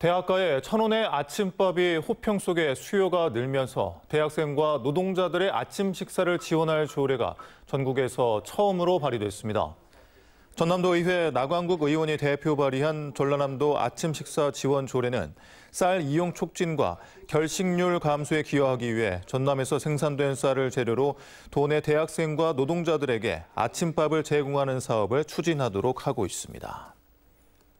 대학가의 천원의 아침밥이 호평 속에 수요가 늘면서 대학생과 노동자들의 아침 식사를 지원할 조례가 전국에서 처음으로 발의됐습니다. 전남도의회 나광국 의원이 대표 발의한 전라남도 아침 식사 지원 조례는 쌀 이용 촉진과 결식률 감소에 기여하기 위해 전남에서 생산된 쌀을 재료로 도내 대학생과 노동자들에게 아침밥을 제공하는 사업을 추진하도록 하고 있습니다.